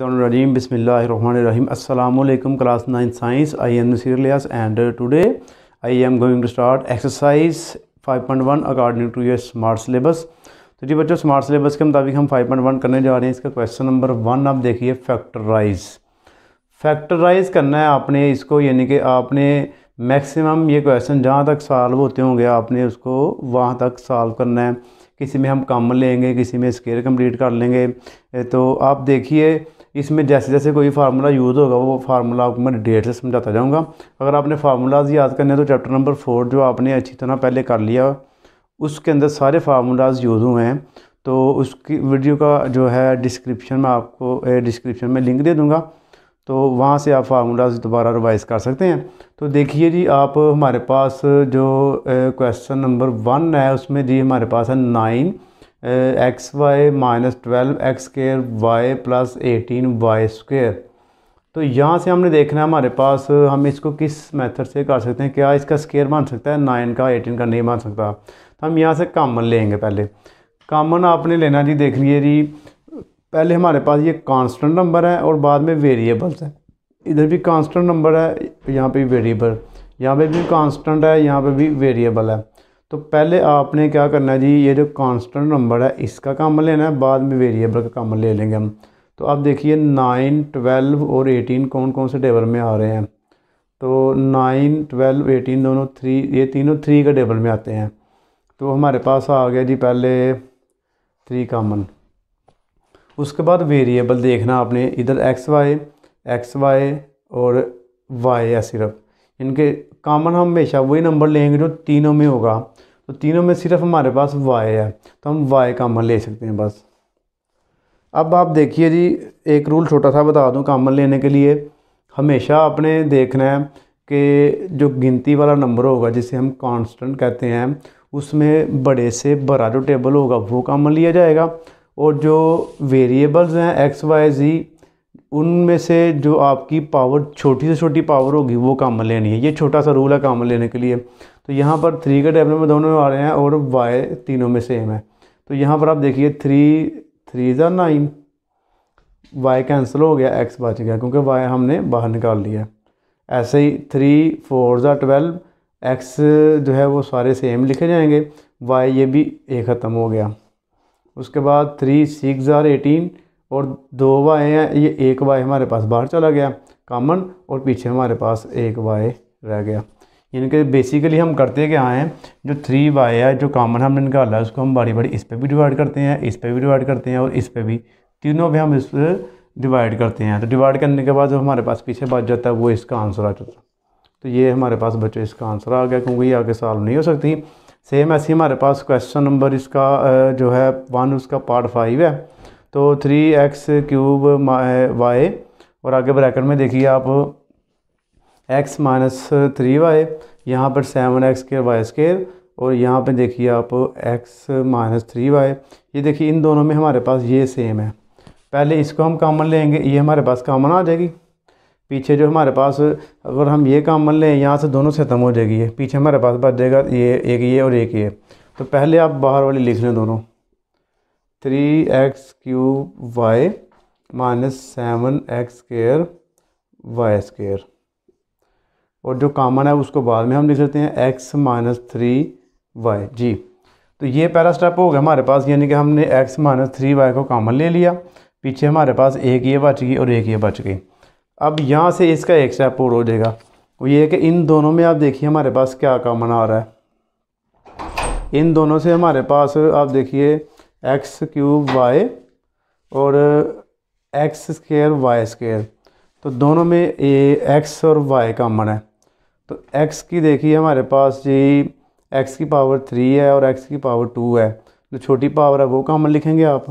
रजीम बिसमीम अल्लाम class nine science I am serious and today I am going to start exercise 5.1 according to your smart syllabus तो जी बच्चों smart syllabus के मुताबिक हम 5.1 करने जा रहे हैं इसका क्वेश्चन नंबर वन आप देखिए फैक्टराइज फैक्टराइज करना है आपने इसको यानी कि आपने मैक्सिमम ये क्वेश्चन जहाँ तक सॉल्व होते होंगे आपने उसको वहाँ तक सॉल्व करना है किसी में हम कम लेंगे किसी में स्केयर कंप्लीट कर लेंगे तो आप देखिए इसमें जैसे जैसे कोई फार्मूला यूज़ होगा वो फार्मूला आपको मैं डिटेल से समझाता जाऊँगा अगर आपने फार्मूलाज याद करने तो चैप्टर नंबर फोर जो आपने अच्छी तरह पहले कर लिया उसके अंदर सारे फार्मूलाज यूज़ हुए हैं तो उसकी वीडियो का जो है डिस्क्रिप्शन में आपको डिस्क्रिप्शन में लिंक दे दूँगा तो वहाँ से आप फार्मूलाज दोबारा रिवाइज़ कर सकते हैं तो देखिए जी आप हमारे पास जो क्वेश्चन नंबर वन है उसमें जी हमारे पास है nine x y minus twelve x square y plus eighteen y square तो यहाँ से हमने देखना है हमारे पास हम इसको किस मेथड से कर सकते हैं क्या इसका स्केयर बन सकता है नाइन का एटीन का नहीं बन सकता तो हम यहाँ से कामन लेंगे पहले कामन आपने लेना जी देख लीजिए जी पहले हमारे पास ये कांस्टेंट नंबर है और बाद में वेरिएबल्स है इधर भी कांस्टेंट नंबर है यहाँ पे वेरिएबल यहाँ पे भी कांस्टेंट है यहाँ पे भी वेरिएबल है तो पहले आपने क्या करना है जी ये जो कांस्टेंट नंबर है इसका काम लेना है बाद में वेरिएबल का काम ले लेंगे हम तो आप देखिए नाइन ट्वेल्व और एटीन कौन कौन से टेबल में आ रहे हैं तो नाइन ट्वेल्व एटीन दोनों थ्री ये तीनों थ्री के टेबल में आते हैं तो हमारे पास आ गया जी पहले थ्री कामन उसके बाद वेरिएबल देखना आपने इधर एक्स वाई एक्स वाई और वाई या सिर्फ इनके कामन हम हमेशा वही नंबर लेंगे जो तीनों में होगा तो तीनों में सिर्फ हमारे पास वाई है तो हम वाई कामन ले सकते हैं बस अब आप देखिए जी एक रूल छोटा सा बता दूं कामन लेने के लिए हमेशा आपने देखना है कि जो गिनती वाला नंबर होगा जिसे हम कांस्टेंट कहते हैं उसमें बड़े से बड़ा जो टेबल होगा वो कामन लिया जाएगा और जो वेरिएबल्स हैं एक्स वाई जी उनमें से जो आपकी पावर छोटी से छोटी पावर होगी वो कामन लेनी है ये छोटा सा रूल है कामन लेने के लिए तो यहाँ पर थ्री के टेबल में दोनों आ रहे हैं और वाई तीनों में सेम है तो यहाँ पर आप देखिए थ्री थ्री ज़ा नाइन वाई कैंसिल हो गया एक्स बच गया क्योंकि वाई हमने बाहर निकाल लिया ऐसे ही थ्री फोर ज़ा ट्वेल्व एक्स जो है वो सारे सेम लिखे जाएंगे वाई ये भी ए ख़त्म हो गया उसके बाद थ्री सिक्स ज़ार एटीन और दो वाई हैं ये एक वाई हमारे पास बाहर चला गया कामन और पीछे हमारे पास एक वाई रह गया इनके कि बेसिकली हम करते क्या हैं जो थ्री वाई है जो कॉमन हमने निकाला है उसको हम बारी बारी इस पर भी डिवाइड करते हैं इस पर भी डिवाइड करते हैं और इस पर भी तीनों पर हम इस पर डिवाइड करते हैं तो डिवाइड करने के बाद जो हमारे पास पीछे बच जाता है वो इसका आंसर आ जाता है तो ये हमारे पास बच्चे इसका आंसर आ गया क्योंकि ये आगे सॉल्व नहीं हो सकती सेम ऐसे हमारे पास क्वेश्चन नंबर इसका जो है वन उसका पार्ट फाइव है तो थ्री एक्स क्यूब वाई और आगे ब्रैकेट में देखिए आप एक्स माइनस थ्री वाई यहाँ पर seven x square y square और यहाँ पर देखिए आप एक्स माइनस थ्री वाई ये देखिए इन दोनों में हमारे पास ये सेम है पहले इसको हम कामन लेंगे ये हमारे पास कामन आ जाएगी पीछे जो हमारे पास अगर हम ये कामन लें यहाँ से दोनों से खत्म हो जाएगी ये पीछे हमारे पास बच जाएगा ये एक ये और एक ये तो पहले आप बाहर वाली लिख लें दोनों three x cube y minus seven x square y square और जो कामन है उसको बाद में हम लिख सकते हैं एक्स माइनस थ्री वाई जी तो ये पहला स्टेप हो गया हमारे पास यानी कि हमने एक्स माइनस थ्री वाई को कामन ले लिया पीछे हमारे पास एक ये बच गई और एक ये बच गई अब यहाँ से इसका एक स्टेप और हो जाएगा वो ये है कि इन दोनों में आप देखिए हमारे पास क्या कामन आ रहा है इन दोनों से हमारे पास आप देखिए एक्स क्यूब वाई और एक्स स्केयर वाई स्केयर तो दोनों में ए एक्स और वाई कामन है तो एक्स की देखिए हमारे पास जी एक्स की पावर थ्री है और एक्स की पावर टू है जो छोटी पावर है वो कॉमन लिखेंगे आप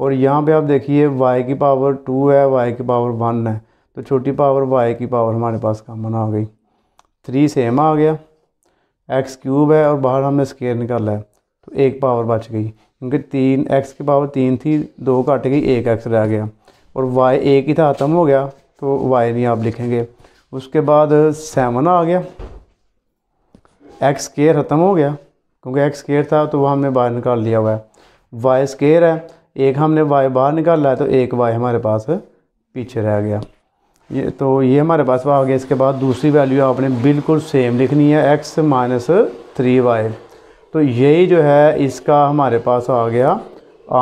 और यहाँ पे आप देखिए वाई की पावर टू है वाई की पावर वन है तो छोटी पावर वाई की पावर हमारे पास कॉमन आ गई थ्री सेम आ गया एक्स क्यूब है और बाहर हमने स्केयर निकाला है तो एक पावर बच गई क्योंकि तीन एक्स की पावर तीन थी दो काट गई एक एक्स रह गया और वाई एक ही था ख़त्म हो गया तो वाई नहीं आप लिखेंगे उसके बाद सेवन आ गया एक्स केयर ख़त्म हो गया क्योंकि एक्स केयर था तो वह हमने बाहर निकाल लिया हुआ है वाई स्केयर है एक हमने वाई बाहर निकाला है तो एक वाई हमारे पास पीछे रह गया ये तो ये हमारे पास वह आ गया इसके बाद दूसरी वैल्यू आपने बिल्कुल सेम लिखनी है एक्स माइनस थ्री वाई तो यही जो है इसका हमारे पास आ गया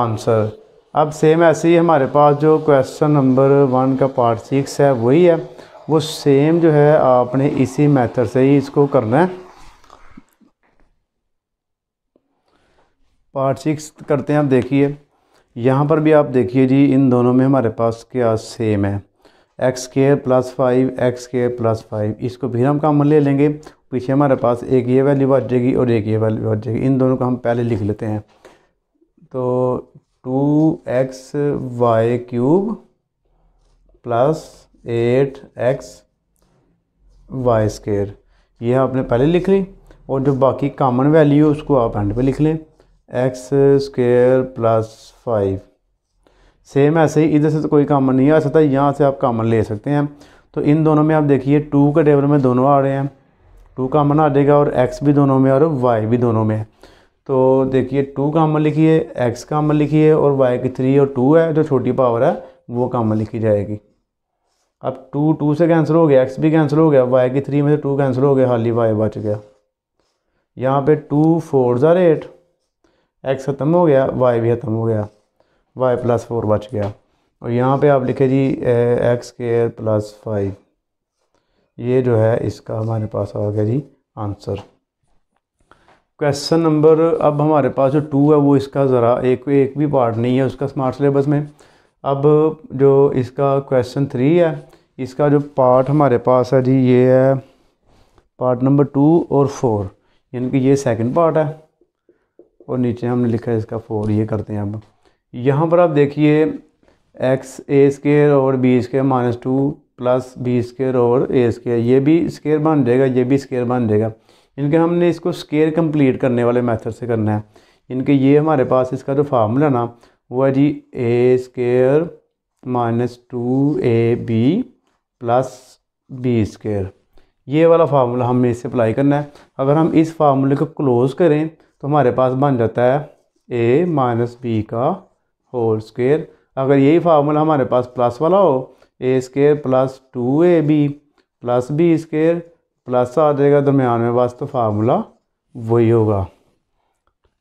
आंसर अब सेम ऐसे ही हमारे पास जो क्वेश्चन नंबर वन का पार्ट सिक्स है वही है वो सेम जो है आपने इसी मेथड से ही इसको करना है पार्ट सिक्स करते हैं आप देखिए यहाँ पर भी आप देखिए जी इन दोनों में हमारे पास क्या सेम है x square plus five x square plus five इसको भी हम काम ले लेंगे पीछे हमारे पास एक ये वैल्यू बच जाएगी और एक ये वैल्यू बच जाएगी इन दोनों को हम पहले लिख लेते हैं तो two x y cube plus eight x y square ये आपने पहले लिख ली और जो बाकी कॉमन वैल्यू है उसको आप एंड पे लिख लें x square plus five same ऐसे ही इधर से तो कोई कॉमन नहीं आ सकता यहाँ से आप कॉमन ले सकते हैं तो इन दोनों में आप देखिए टू के टेबल में दोनों आ रहे हैं टू कॉमन आ जाएगा और एक्स भी दोनों में और वाई भी दोनों में है तो देखिए टू कॉमन लिखिए एक्स कॉमन लिखिए और वाई की थ्री और टू है जो छोटी पावर है वो कॉमन लिखी जाएगी अब टू टू से कैंसिल हो गया एक्स भी कैंसिल हो गया वाई की थ्री में से टू कैंसिल हो गया हाली वाई बच गया यहाँ पे टू फोर ज़ार एट एक्स ख़त्म हो गया वाई भी ख़त्म हो गया वाई प्लस फोर बच गया और यहाँ पे आप लिखे जी एक्स केयर प्लस फाइव ये जो है इसका हमारे पास आ गया जी आंसर क्वेश्चन नंबर अब हमारे पास जो टू है वो इसका ज़रा एक एक भी पार्ट नहीं है उसका स्मार्ट सिलेबस में अब जो इसका क्वेश्चन थ्री है इसका जो पार्ट हमारे पास है जी ये है पार्ट नंबर टू और फोर यानी कि ये सेकंड पार्ट है और नीचे हमने लिखा है इसका फोर ये करते हैं अब यहाँ पर आप देखिए एक्स ए स्केयर और b square minus two plus b square और ए स्केयर ये भी स्केयर बन जाएगा ये भी स्केयर बन जाएगा इनके हमने इसको स्केयर कंप्लीट करने वाले मेथड से करना है इनके ये हमारे पास इसका जो फार्मूला ना वह जी a square minus two a b plus b square ये वाला फार्मूला हमें इससे अप्लाई करना है अगर हम इस फार्मूले को क्लोज़ करें तो हमारे पास बन जाता है ए माइनस बी का होल स्केयर अगर यही फार्मूला हमारे पास प्लस वाला हो a square plus two a b plus b square plus आ जाएगा दरमियान में बस तो फार्मूला तो वही होगा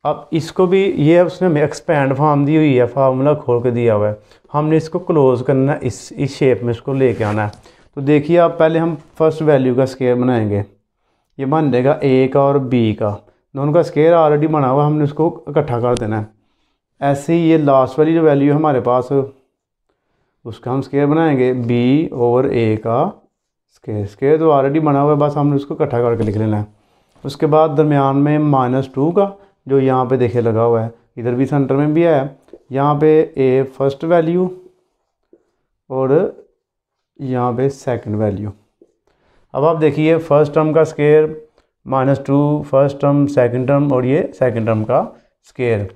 अब इसको भी ये उसने हमें एक्सपैंड फार्म दी हुई है फार्मूला खोल के दिया हुआ है हमने इसको क्लोज़ करना है इस इस शेप में इसको लेके आना है तो देखिए आप पहले हम फर्स्ट वैल्यू का स्केयर बनाएंगे ये बन जाएगा ए का और बी का दोनों का स्केयर ऑलरेडी बना हुआ हमने उसको इकट्ठा कर देना है ऐसे ही ये लास्ट वाली जो वैल्यू है हमारे पास उसका हम स्केयर बनाएंगे बी और ए का स्केयर स्केयर तो ऑलरेडी बना हुआ है बस हमने उसको इकट्ठा करके लिख लेना है उसके बाद दरमियान में माइनस टू का जो यहाँ पे देखे लगा हुआ है इधर भी सेंटर में भी है यहाँ पे ए फर्स्ट वैल्यू और यहाँ पे सेकंड वैल्यू अब आप देखिए फर्स्ट टर्म का square minus two first term second term और ये सेकंड टर्म का स्केयर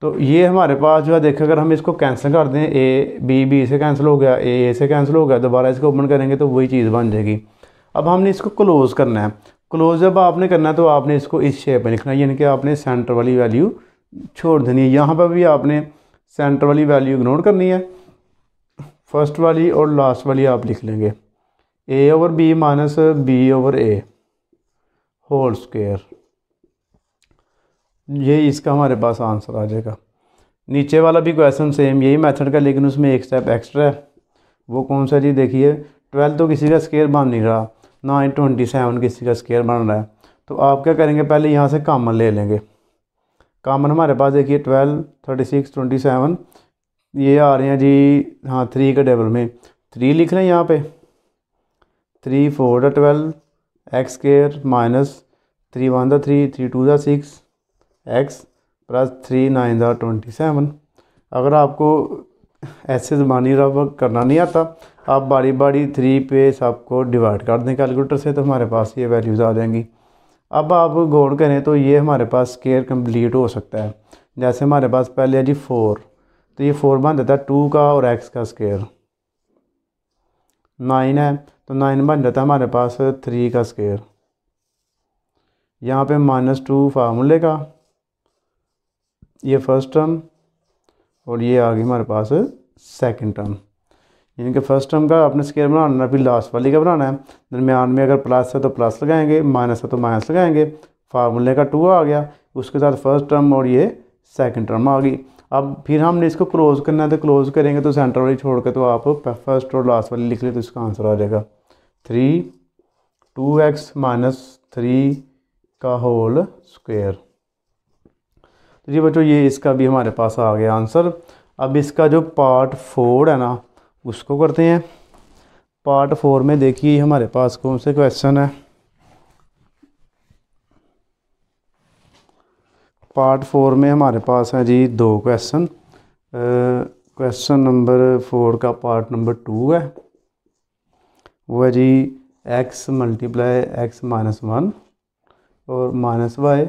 तो ये हमारे पास जो है देखिए अगर हम इसको कैंसिल कर दें ए बी बी से कैंसिल हो गया ए ए से कैंसिल हो गया दोबारा इसको ओपन करेंगे तो वही चीज़ बन जाएगी अब हमने इसको क्लोज़ करना है क्लोजअप आपने करना है तो आपने इसको इस शेप में लिखना है यानी कि आपने सेंटर वाली वैल्यू छोड़ देनी है यहाँ पर भी आपने सेंटर वाली वैल्यू इग्नोर करनी है फर्स्ट वाली और लास्ट वाली आप लिख लेंगे a over b minus b over a whole square ये इसका हमारे पास आंसर आ जाएगा नीचे वाला भी क्वेश्चन सेम यही मेथड का लेकिन उसमें एक स्टेप एक्स्ट्रा है वो कौन सा जी देखिए ट्वेल्थ तो किसी का स्केयर बन नहीं रहा नाइन ट्वेंटी सेवन किसी का स्केयर बन रहा है तो आप क्या करेंगे पहले यहाँ से कामन ले लेंगे कामन हमारे पास देखिए twelve thirty six twenty seven ये आ रहे हैं जी हाँ थ्री के टेबल में थ्री लिख रहे हैं यहाँ पे three four the twelve x square minus three one the three three two the six x plus three nine the twenty seven अगर आपको ऐसे ज़बानी रब करना नहीं आता आप बारी बारी थ्री पे सबको डिवाइड कर दें कैलकुलेटर से तो हमारे पास ये वैल्यूज़ आ जाएंगी अब आप गौर करें तो ये हमारे पास स्केयर कंप्लीट हो सकता है जैसे हमारे पास पहले है जी फोर तो ये फोर बन जाता है टू का और एक्स का स्केयर नाइन है तो नाइन बन जाता है हमारे पास थ्री का स्केयर यहाँ पे माइनस टू फार्मूले का ये फर्स्ट टर्म और ये आ गई हमारे पास सेकेंड टर्म यानी कि फर्स्ट टर्म का आपने स्केयर बनाना है फिर लास्ट वाली का बनाना है दरमियान में अगर प्लस है तो प्लस लगाएंगे माइनस है तो माइनस लगाएंगे फार्मूले का टू आ गया उसके साथ फर्स्ट टर्म और ये सेकेंड टर्म आ गई अब फिर हमने इसको क्लोज़ करना है तो क्लोज़ करेंगे तो सेंटर वाली छोड़ कर तो आप फर्स्ट और लास्ट वाली लिख लें तो इसका आंसर आ जाएगा three two x minus three का होल स्क्वेयर जी बच्चों ये इसका भी हमारे पास आ गया आंसर अब इसका जो पार्ट फोर है ना उसको करते हैं पार्ट फोर में देखिए हमारे पास कौन से क्वेश्चन है पार्ट फोर में हमारे पास है जी दो क्वेश्चन क्वेश्चन नंबर फोर का पार्ट नंबर टू है वो है जी x multiply x minus one और minus y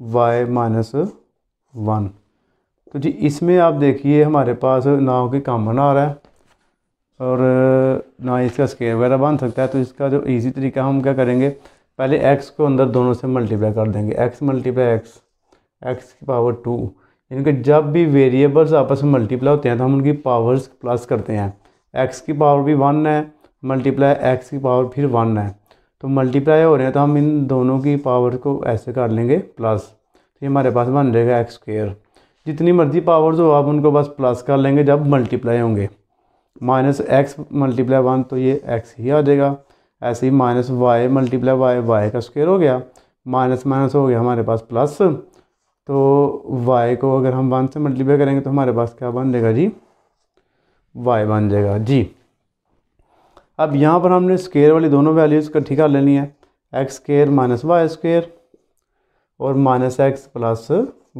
y minus one तो जी इसमें आप देखिए हमारे पास ना कोई कामन आ रहा है और ना इसका स्केयर वगैरह बन सकता है तो इसका जो इजी तरीका हम क्या करेंगे पहले एक्स को अंदर दोनों से मल्टीप्लाई कर देंगे एक्स मल्टीप्लाई एक्स एक्स की पावर टू इनके जब भी वेरिएबल्स आपस में मल्टीप्लाई होते हैं तो हम उनकी पावर्स प्लस करते हैं एक्स की पावर भी वन है मल्टीप्लाई एक्स की पावर फिर वन है तो मल्टीप्लाई हो रहे हैं तो हम इन दोनों की पावर को ऐसे कर लेंगे प्लस तो ये हमारे पास बन जाएगा एक्स स्क्र जितनी मर्जी पावर्स हो आप उनको बस प्लस कर लेंगे जब मल्टीप्लाई होंगे माइनस एक्स मल्टीप्लाई वन तो ये एक्स ही आ जाएगा ऐसे ही minus y multiply y y का स्क्वेयर हो गया माइनस माइनस हो गया हमारे पास प्लस तो वाई को अगर हम वन से मल्टीप्लाई करेंगे तो हमारे पास क्या बन जाएगा जी वाई बन जाएगा जी अब यहाँ पर हमने स्केयर वाली दोनों वैल्यूज़ का कर लेनी है x square minus y square और माइनस एक्स प्लस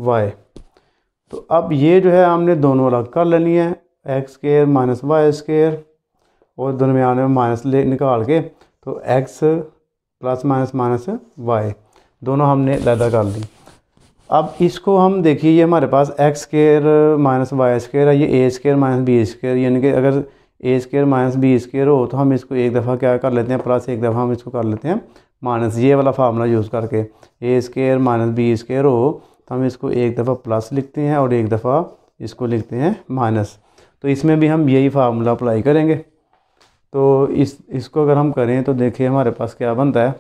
वाई तो अब ये जो है हमने दोनों अलग कर लेनी है x square minus y square और दरमियान में माइनस ले निकाल के तो x plus minus minus y दोनों हमने लैदा कर ली अब इसको हम देखिए ये हमारे पास x square minus y square है ये a square minus b square यानी कि अगर a square minus b square हो तो हम इसको एक दफ़ा क्या कर लेते हैं प्लस एक दफ़ा हम इसको कर लेते हैं माइनस ये वाला फार्मूला यूज़ करके a square minus b square हो तो हम इसको एक दफ़ा प्लस लिखते हैं और एक दफ़ा इसको लिखते हैं माइनस तो इसमें भी हम यही फार्मूला अप्लाई करेंगे तो इस इसको अगर हम करें तो देखिए हमारे पास क्या बनता है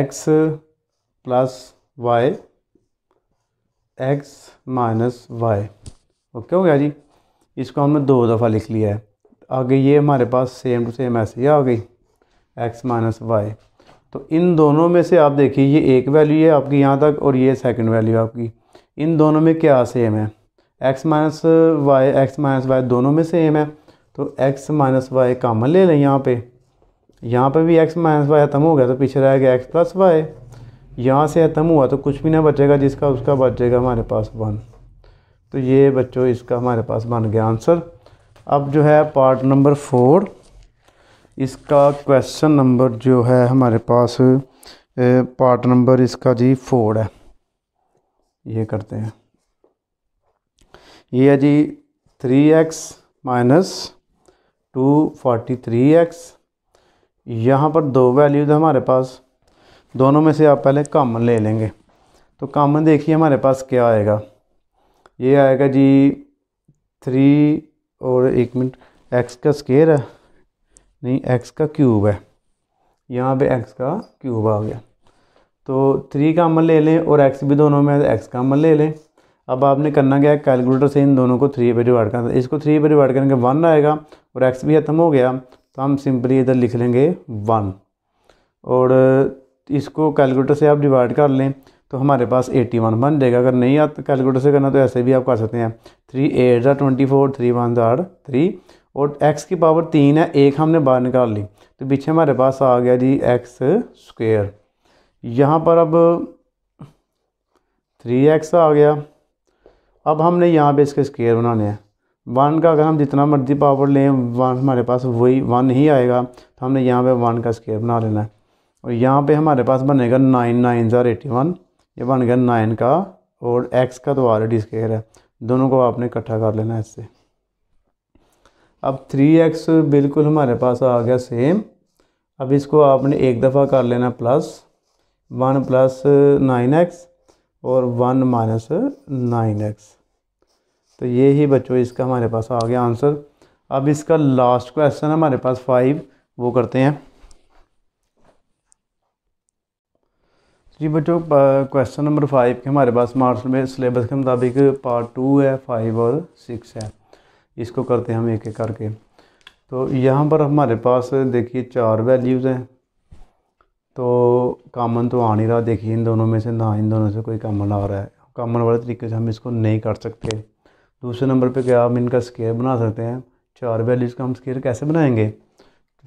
x plus y x minus y okay हो गया जी इसको हमने दो दफ़ा लिख लिया है आगे ये हमारे पास सेम टू सेम ऐसे ही आ गई एक्स माइनस वाई तो इन दोनों में से आप देखिए ये एक वैल्यू है आपकी यहाँ तक और ये सेकंड वैल्यू है आपकी इन दोनों में क्या सेम है x minus y x minus y दोनों में सेम है तो एक्स माइनस वाई कामन ले लें यहाँ पे यहाँ पे भी एक्स माइनस वाई खत्म हो गया तो पीछे रह गया एक्स प्लस वाई यहाँ से खत्म हुआ तो कुछ भी ना बचेगा जिसका उसका बचेगा हमारे पास वन तो ये बच्चों इसका हमारे पास बन गया आंसर अब जो है पार्ट नंबर फोर इसका क्वेश्चन नंबर जो है हमारे पास पार्ट नंबर इसका जी फोर है ये करते हैं ये है जी three x minus two forty three x यहाँ पर दो वैल्यूज हमारे पास दोनों में से आप पहले कॉमन ले लेंगे तो कॉमन देखिए हमारे पास क्या आएगा ये आएगा जी थ्री और एक मिनट एक्स का स्केयर है नहीं एक्स का क्यूब है यहाँ पे एक्स का क्यूब आ गया तो थ्री का अमल ले लें और एक्स भी दोनों में एक्स का अमल ले लें अब आपने करना क्या है कैलकुलेटर से इन दोनों को थ्री पर डिवाइड करना इसको थ्री पर डिवाइड करेंगे वन आएगा और एक्स भी ख़त्म हो गया तो हम सिंपली इधर लिख लेंगे वन और इसको कैलकुलेटर से आप डिवाइड कर लें तो हमारे पास एटी वन बन जाएगा अगर नहीं आता कैलकुलेटर से करना तो ऐसे भी आप कर सकते हैं थ्री एट ज़ार ट्वेंटी फोर थ्री वन ज़ार थ्री और एक्स की पावर तीन है एक हमने बाहर निकाल ली तो पीछे हमारे पास आ गया जी एक्स स्क्वेयर यहाँ पर अब थ्री एक्स आ गया अब हमने यहाँ पे इसके स्केयर बनाने हैं वन का अगर हम जितना मर्जी पावर लें वन हमारे पास वही वन ही आएगा तो हमने यहाँ पे वन का स्केयर बना लेना है और यहाँ पे हमारे पास बनेगा नाइन नाइन ज़ार एटी वन ये बन गया नाइन का और एक्स का तो ऑलरेडी स्केयर है दोनों को आपने इकट्ठा कर लेना है इससे अब थ्री एक्स बिल्कुल हमारे पास आ गया सेम अब इसको आपने एक दफ़ा कर लेना plus one plus nine x और वन माइनस नाइन एक्स तो ये ही बच्चों इसका हमारे पास आ गया आंसर अब इसका लास्ट क्वेश्चन हमारे पास फाइव वो करते हैं जी बच्चों क्वेश्चन नंबर फाइव के हमारे पास मार्शल में सिलेबस के मुताबिक पार्ट टू है फाइव और सिक्स है इसको करते हैं हम एक एक करके तो यहाँ पर हमारे पास देखिए चार वैल्यूज़ हैं तो कामन तो आ नहीं रहा देखिए इन दोनों में से ना इन दोनों से कोई कामन आ रहा है कामन वाले तरीके से हम इसको नहीं कर सकते दूसरे नंबर पे क्या हम इनका स्केयर बना सकते हैं चार वैल्यूज़ का हम स्केयर कैसे बनाएंगे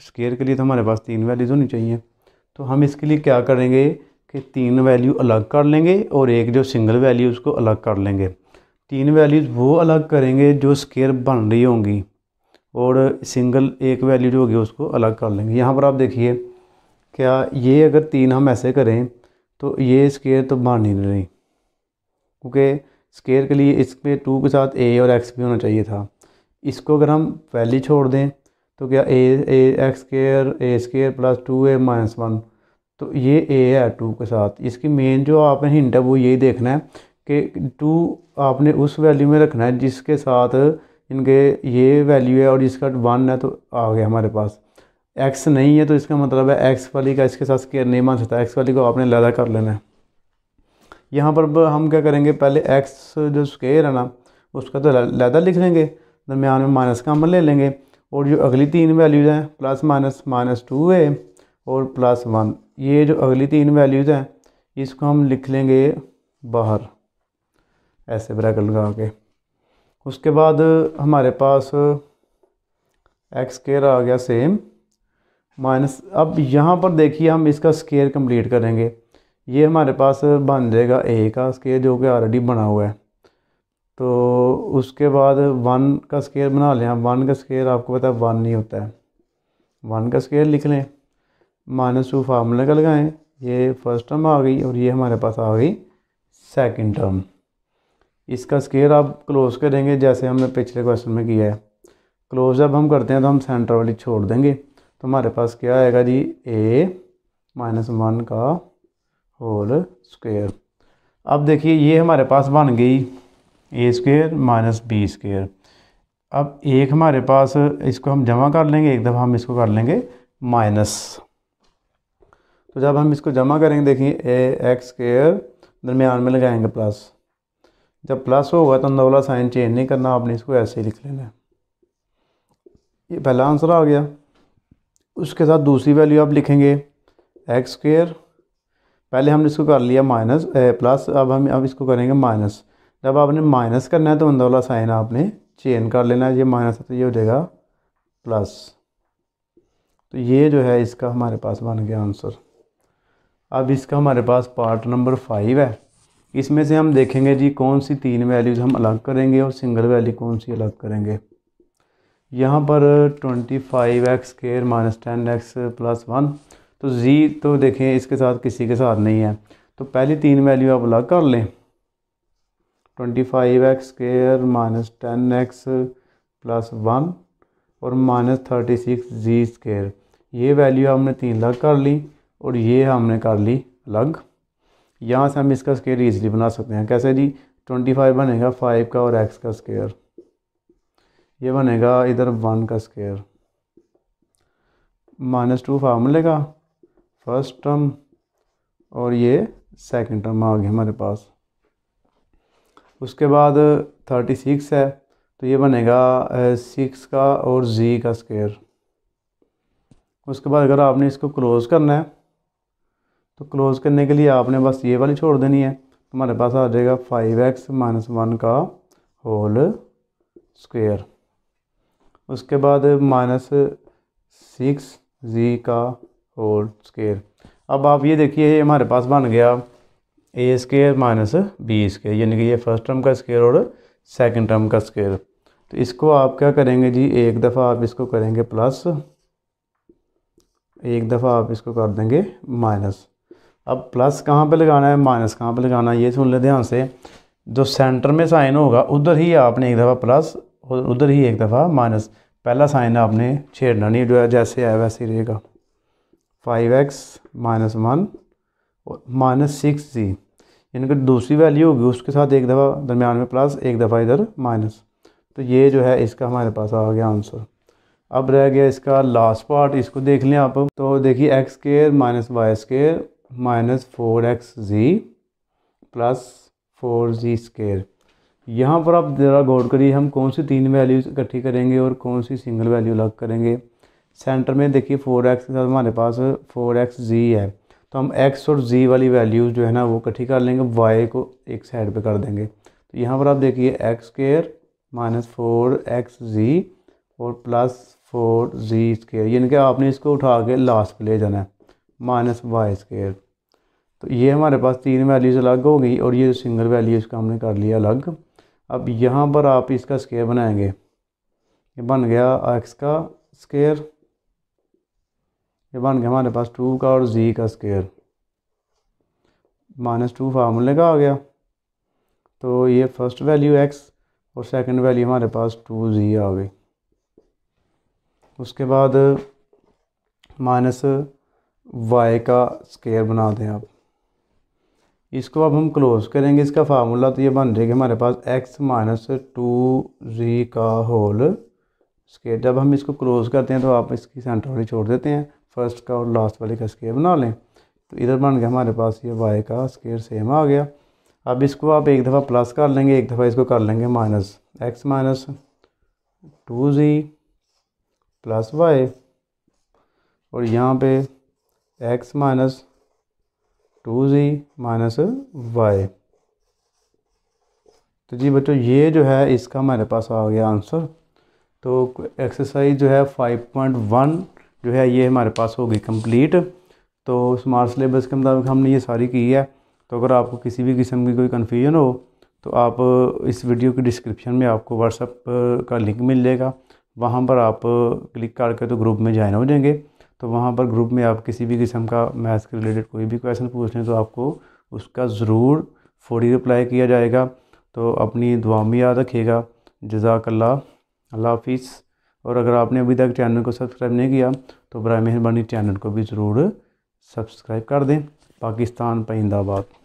स्केयर के लिए तो हमारे पास तीन वैल्यूज़ होनी चाहिए तो हम इसके लिए क्या करेंगे कि तीन वैल्यू अलग कर लेंगे और एक जो सिंगल वैल्यू उसको अलग कर लेंगे तीन वैल्यूज़ वो अलग करेंगे जो स्केयर बन रही होंगी और सिंगल एक वैल्यू जो होगी उसको अलग कर लेंगे यहाँ पर आप देखिए क्या ये अगर तीन हम ऐसे करें तो ये स्केयर तो बन ही नहीं रही क्योंकि स्केयर के लिए इसमें टू के साथ ए और एक्स भी होना चाहिए था इसको अगर हम वैल्यू छोड़ दें तो क्या a x square a square plus two a minus one तो ये ए है टू के साथ इसकी मेन जो आपने हिंट है वो यही देखना है कि टू आपने उस वैल्यू में रखना है जिसके साथ इनके ये वैल्यू है और इसका वन है तो आ गया हमारे पास एक्स नहीं है तो इसका मतलब है एक्स वाली का इसके साथ स्केयर नहीं मान सकता एक्स वाली को आपने लदा कर लेना है यहाँ पर हम क्या करेंगे पहले एक्स जो स्केयर है ना उसका तो लदा लिख लेंगे दरमियान में माइनस का अमल ले लेंगे और जो अगली तीन वैल्यूज़ हैं plus minus minus two a और प्लस वन ये जो अगली तीन वैल्यूज़ हैं इसको हम लिख लेंगे बाहर ऐसे ब्रैकेट लगा के उसके बाद हमारे पास एक्स स्केयर आ गया सेम माइनस अब यहाँ पर देखिए हम इसका स्केयर कंप्लीट करेंगे ये हमारे पास बन जाएगा ए का स्केयर जो कि ऑलरेडी बना हुआ है तो उसके बाद वन का स्केयर बना लें वन का स्केयर आपको पता है वन नहीं होता है वन का स्केयर लिख लें माइनस टू फार्मूला का लगाएं ये फर्स्ट टर्म आ गई और ये हमारे पास आ गई सेकंड टर्म इसका स्केयर आप क्लोज करेंगे जैसे हमने पिछले क्वेश्चन में किया है क्लोज जब हम करते हैं तो हम सेंटर वाली छोड़ देंगे तो हमारे पास क्या आएगा जी ए माइनस वन का होल स्क्वेयर अब देखिए ये हमारे पास बन गई a square minus b square अब एक हमारे पास इसको हम जमा कर लेंगे एक दफ़ा हम इसको कर लेंगे माइनस तो जब हम इसको जमा करेंगे देखिए ए एक्स स्केयर दरमियान में लगाएंगे प्लस जब प्लस होगा तो अंदौला साइन चेंज नहीं करना आपने इसको ऐसे ही लिख लेना है ये पहला आंसर आ गया उसके साथ दूसरी वैल्यू आप लिखेंगे एक्स स्केयर पहले हमने इसको कर लिया माइनस प्लस अब हम अब इसको करेंगे माइनस जब आपने माइनस करना है तो अंदौला साइन आपने चेंज कर लेना है ये माइनस तो ये हो जाएगा प्लस तो ये जो है इसका हमारे पास बन गया आंसर अब इसका हमारे पास पार्ट नंबर फाइव है इसमें से हम देखेंगे जी कौन सी तीन वैल्यूज़ हम अलग करेंगे और सिंगल वैल्यू कौन सी अलग करेंगे यहाँ पर twenty five x square minus ten x plus one तो जी तो देखें इसके साथ किसी के साथ नहीं है तो पहली तीन वैल्यू आप अलग कर लें twenty five x square minus ten x plus one और minus thirty six z square ये वैल्यू हमने तीन अलग कर ली और ये हमने कर ली अलग यहाँ से हम इसका स्केयर ईजिली बना सकते हैं कैसे जी ट्वेंटी फाइव बनेगा फाइव का और एक्स का स्केयर ये बनेगा इधर वन का स्केयर माइनस टू फार्मूले का फर्स्ट टर्म और ये सेकंड टर्म आ गया हमारे पास उसके बाद थर्टी सिक्स है तो ये बनेगा सिक्स का और जी का स्केयर उसके बाद अगर आपने इसको क्लोज़ करना है तो क्लोज़ करने के लिए आपने बस ये वाली छोड़ देनी है हमारे पास आ जाएगा फाइव एक्स माइनस वन का होल स्क्वेयर उसके बाद माइनस सिक्स जी का होल स्केयर अब आप ये देखिए ये हमारे पास बन गया a square minus b square यानी कि ये फर्स्ट टर्म का स्केयर और सेकंड टर्म का स्केयर तो इसको आप क्या करेंगे जी एक दफ़ा आप इसको करेंगे प्लस एक दफ़ा आप इसको कर देंगे माइनस अब प्लस कहाँ पे लगाना है माइनस कहाँ पे लगाना है ये सुन ले ध्यान से जो सेंटर में साइन होगा उधर ही आपने एक दफ़ा प्लस और उधर ही एक दफ़ा माइनस पहला साइन आपने छेड़ना नहीं जो है जैसे है वैसे ही रहेगा फाइव एक्स माइनस वन और माइनस सिक्स जी यानी कि दूसरी वैल्यू होगी उसके साथ एक दफ़ा दरमियान में प्लस एक दफ़ा इधर माइनस तो ये जो है इसका हमारे पास आ गया आंसर अब रह गया इसका लास्ट पार्ट इसको देख लें आप तो देखिए x square minus y square minus four x z plus four z square यहाँ पर आप ज़रा गौर करिए हम कौन सी तीन वैल्यूज इकट्ठी करेंगे और कौन सी सिंगल वैल्यू अलग करेंगे सेंटर में देखिए फोर एक्स के साथ हमारे पास फोर एक्स जी है तो हम एक्स और जी वाली वैल्यूज जो है ना वो इकट्ठी कर लेंगे वाई को एक साइड पे कर देंगे तो यहाँ पर आप देखिए x square minus four x z और प्लस फोर जी स्केयर यानी कि आपने इसको उठा के लास्ट पर ले जाना है माइनस वाई स्केयर तो ये हमारे पास तीन वैल्यूज़ अलग हो गई और ये सिंगल वैल्यू इसका हमने कर लिया अलग अब यहाँ पर आप इसका स्केयर बनाएंगे ये बन गया एक्स का स्केयर ये बन गया हमारे पास टू का और जी का स्केयर माइनस टू फार्मूले का आ गया तो ये फर्स्ट वैल्यू एक्स और सेकंड वैल्यू हमारे पास टू जी आ गई उसके बाद माइनस वाई का स्केयर बना दें आप इसको अब हम क्लोज़ करेंगे इसका फार्मूला तो ये बन जाएगा हमारे पास एक्स माइनस टू जी का होल स्केयर जब हम इसको क्लोज़ करते हैं तो आप इसकी सेंटर वाली छोड़ देते हैं फर्स्ट का और लास्ट वाले का स्केयर बना लें तो इधर बन गया हमारे पास ये वाई का स्केयर सेम आ गया अब इसको आप एक दफ़ा प्लस कर लेंगे एक दफ़ा इसको कर लेंगे minus x minus two z plus y और यहाँ पे x minus two z minus y तो जी बच्चों ये जो है इसका हमारे पास आ गया आंसर तो एक्सरसाइज जो है 5.1 जो है ये हमारे पास होगी कंप्लीट तो स्मार्ट सिलेबस के मुताबिक हमने ये सारी की है तो अगर आपको किसी भी किस्म की कोई कन्फ्यूजन हो तो आप इस वीडियो की डिस्क्रिप्शन में आपको व्हाट्सअप का लिंक मिल जाएगा वहाँ पर आप क्लिक करके तो ग्रुप में ज्वाइन हो जाएंगे तो वहाँ पर ग्रुप में आप किसी भी किस्म का मैथ्स के रिलेटेड कोई भी क्वेश्चन पूछ लें तो आपको उसका ज़रूर फौरी रिप्लाई किया जाएगा तो अपनी दुआ में याद रखिएगा जजाकल्ला अल्लाह हाफिज़ और अगर आपने अभी तक चैनल को सब्सक्राइब नहीं किया तो बर मेहरबानी चैनल को भी ज़रूर सब्सक्राइब कर दें पाकिस्तान परिंदाबाद